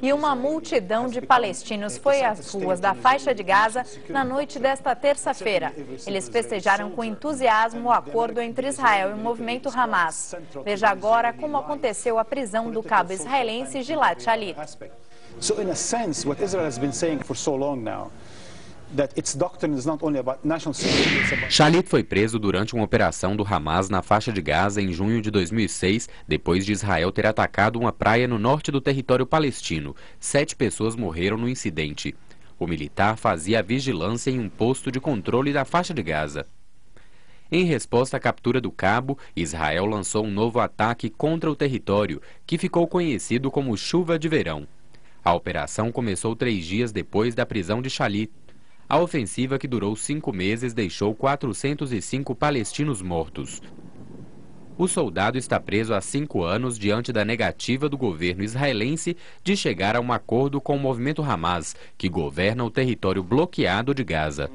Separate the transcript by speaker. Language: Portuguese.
Speaker 1: E uma multidão de palestinos foi às ruas da faixa de Gaza na noite desta é terça-feira. Eles festejaram com entusiasmo o acordo entre Israel e o movimento Hamas. Veja agora como aconteceu a prisão do cabo israelense Gilad Shalit.
Speaker 2: So in a sense, what Israel has been saying for so long now
Speaker 3: Shalit foi preso durante uma operação do Hamas na faixa de Gaza em junho de 2006, depois de Israel ter atacado uma praia no norte do território palestino. Sete pessoas morreram no incidente. O militar fazia a vigilância em um posto de controle da faixa de Gaza. Em resposta à captura do cabo, Israel lançou um novo ataque contra o território, que ficou conhecido como chuva de verão. A operação começou três dias depois da prisão de Shalit. A ofensiva, que durou cinco meses, deixou 405 palestinos mortos. O soldado está preso há cinco anos diante da negativa do governo israelense de chegar a um acordo com o movimento Hamas, que governa o território bloqueado de Gaza.